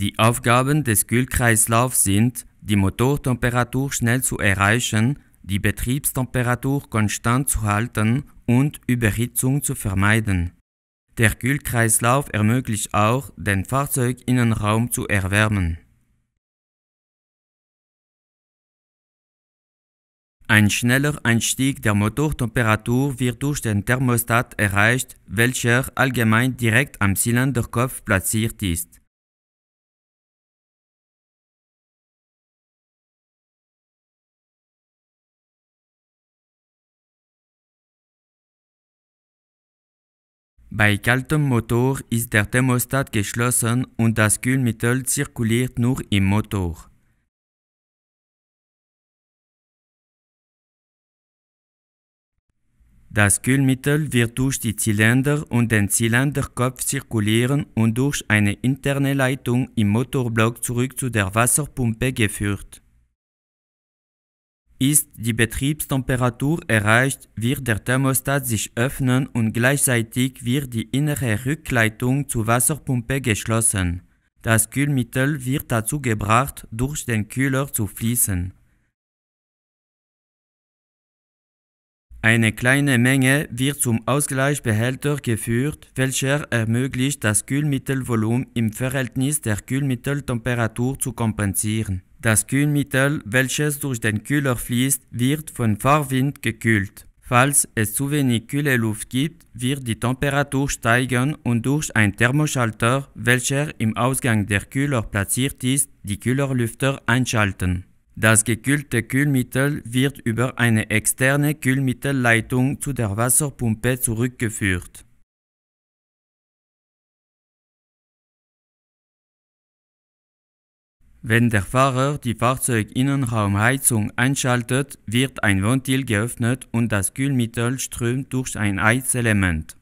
Die Aufgaben des Kühlkreislaufs sind, die Motortemperatur schnell zu erreichen, die Betriebstemperatur konstant zu halten und Überhitzung zu vermeiden. Der Kühlkreislauf ermöglicht auch, den Fahrzeuginnenraum zu erwärmen. Ein schneller Einstieg der Motortemperatur wird durch den Thermostat erreicht, welcher allgemein direkt am Zylinderkopf platziert ist. Bei kaltem Motor ist der Thermostat geschlossen und das Kühlmittel zirkuliert nur im Motor. Das Kühlmittel wird durch die Zylinder und den Zylinderkopf zirkulieren und durch eine interne Leitung im Motorblock zurück zu der Wasserpumpe geführt. Ist die Betriebstemperatur erreicht, wird der Thermostat sich öffnen und gleichzeitig wird die innere Rückleitung zur Wasserpumpe geschlossen. Das Kühlmittel wird dazu gebracht, durch den Kühler zu fließen. Eine kleine Menge wird zum Ausgleichbehälter geführt, welcher ermöglicht, das Kühlmittelvolumen im Verhältnis der Kühlmitteltemperatur zu kompensieren. Das Kühlmittel, welches durch den Kühler fließt, wird von Fahrwind gekühlt. Falls es zu wenig kühle Luft gibt, wird die Temperatur steigen und durch einen Thermoschalter, welcher im Ausgang der Kühler platziert ist, die Kühlerlüfter einschalten. Das gekühlte Kühlmittel wird über eine externe Kühlmittelleitung zu der Wasserpumpe zurückgeführt. Wenn der Fahrer die Fahrzeuginnenraumheizung einschaltet, wird ein Ventil geöffnet und das Kühlmittel strömt durch ein Heizelement.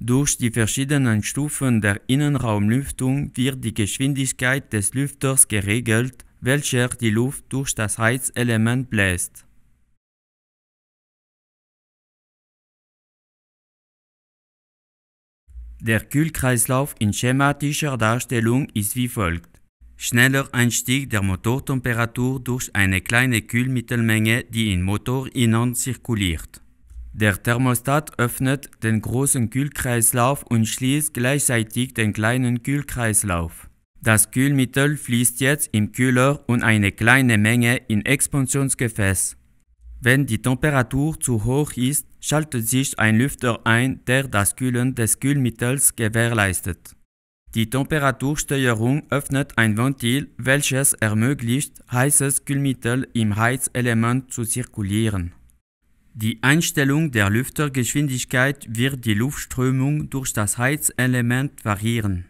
Durch die verschiedenen Stufen der Innenraumlüftung wird die Geschwindigkeit des Lüfters geregelt, welcher die Luft durch das Heizelement bläst. Der Kühlkreislauf in schematischer Darstellung ist wie folgt. Schneller Einstieg der Motortemperatur durch eine kleine Kühlmittelmenge, die im Motorinnern zirkuliert. Der Thermostat öffnet den großen Kühlkreislauf und schließt gleichzeitig den kleinen Kühlkreislauf. Das Kühlmittel fließt jetzt im Kühler und eine kleine Menge in Expansionsgefäß. Wenn die Temperatur zu hoch ist, schaltet sich ein Lüfter ein, der das Kühlen des Kühlmittels gewährleistet. Die Temperatursteuerung öffnet ein Ventil, welches ermöglicht, heißes Kühlmittel im Heizelement zu zirkulieren. Die Einstellung der Lüftergeschwindigkeit wird die Luftströmung durch das Heizelement variieren.